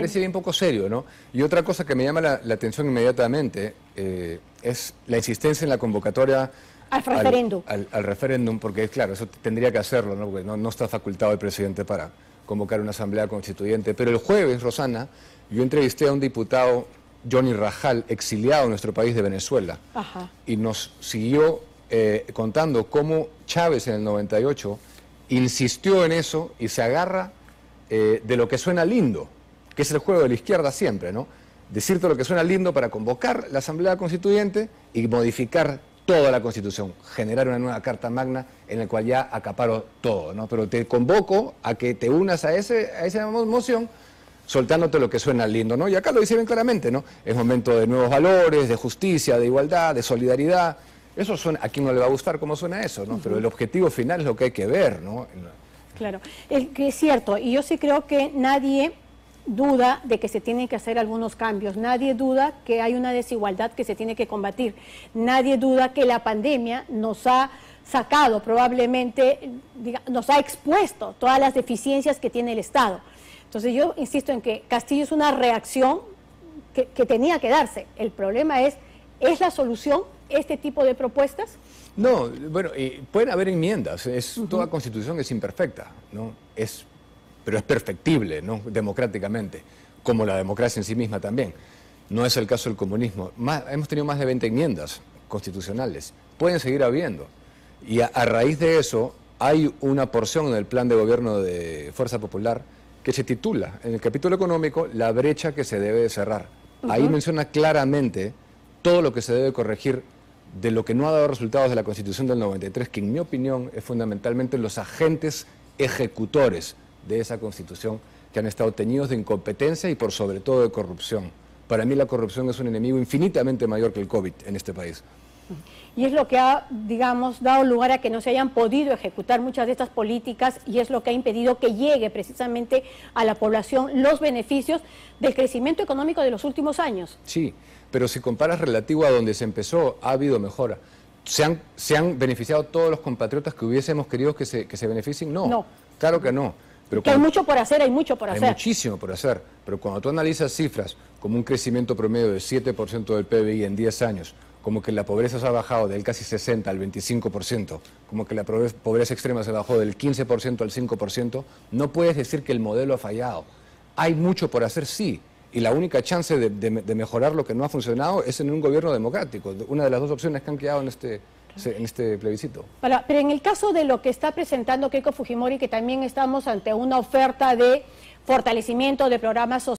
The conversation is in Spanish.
parece bien poco serio, ¿no? Y otra cosa que me llama la, atención inmediatamente eh, es la insistencia en la convocatoria al referéndum. Al, es referéndum, porque claro, eso tendría que hacerlo, ¿no? Porque no, está facultado el presidente para convocar una asamblea constituyente. Pero el jueves, Rosana, yo entrevisté a un diputado, Johnny Rajal, exiliado en nuestro país de Venezuela, y nos siguió eh, contando cómo Chávez en el 98 insistió en eso y se agarra eh, de lo que suena lindo que es el juego de la izquierda siempre, ¿no? Decirte lo que suena lindo para convocar la Asamblea Constituyente y modificar toda la Constitución, generar una nueva Carta Magna en la cual ya acaparo todo, ¿no? Pero te convoco a que te unas a, ese, a esa moción soltándote lo que suena lindo, ¿no? Y acá lo dice bien claramente, ¿no? Es momento de nuevos valores, de justicia, de igualdad, de solidaridad. Eso suena, a quien no le va a gustar cómo suena eso, ¿no? Pero el objetivo final es lo que hay que ver, ¿no? Claro, es cierto, y yo sí creo que nadie duda de que se tienen que hacer algunos cambios, nadie duda que hay una desigualdad que se tiene que combatir, nadie duda que la pandemia nos ha sacado probablemente, nos ha expuesto todas las deficiencias que tiene el Estado. Entonces yo insisto en que Castillo es una reacción que, tenía que darse. El problema es, ¿es la solución este tipo de propuestas? No, bueno, eh, pueden haber enmiendas. Es, Toda constitución es imperfecta, ¿no? Es pero es perfectible ¿no? democráticamente, como la democracia en sí misma también. No es el caso del comunismo. hemos tenido más de 20 enmiendas constitucionales, pueden seguir habiendo. Y a, raíz de eso hay una porción del plan de gobierno de Fuerza Popular que se titula, en el capítulo económico, la brecha que se debe cerrar. Ahí menciona claramente todo lo que se debe corregir de lo que no ha dado resultados de la Constitución del 93, que en mi opinión es fundamentalmente los agentes ejecutores de esa Constitución que han estado teñidos de incompetencia y por sobre todo de corrupción. Para mí la corrupción es un enemigo infinitamente mayor que el COVID en este país. Y es lo que ha, digamos, dado lugar a que no se hayan podido ejecutar muchas de estas políticas y es lo que ha impedido que llegue precisamente a la población los beneficios del crecimiento económico de los últimos años. Sí, pero si comparas relativo a donde se empezó, ha habido mejora. ¿Se han, se han beneficiado todos los compatriotas que hubiésemos querido que se, beneficien? no, claro que no que hay mucho por hacer, hay mucho por hacer. Hay muchísimo por hacer, pero cuando tú analizas cifras como un crecimiento promedio de 7% del PBI en 10 años, como que la pobreza se ha bajado del casi 60 al 25%, como que la pobreza extrema se bajó del 15% al 5%, no puedes decir que el modelo ha fallado. Hay mucho por hacer, sí, y la única chance de, de mejorar lo que no ha funcionado es en un gobierno democrático, una de las dos opciones que han quedado en este, en este plebiscito. pero en el caso de lo que está presentando Keiko Fujimori, que también estamos ante una oferta de fortalecimiento de programas sociales,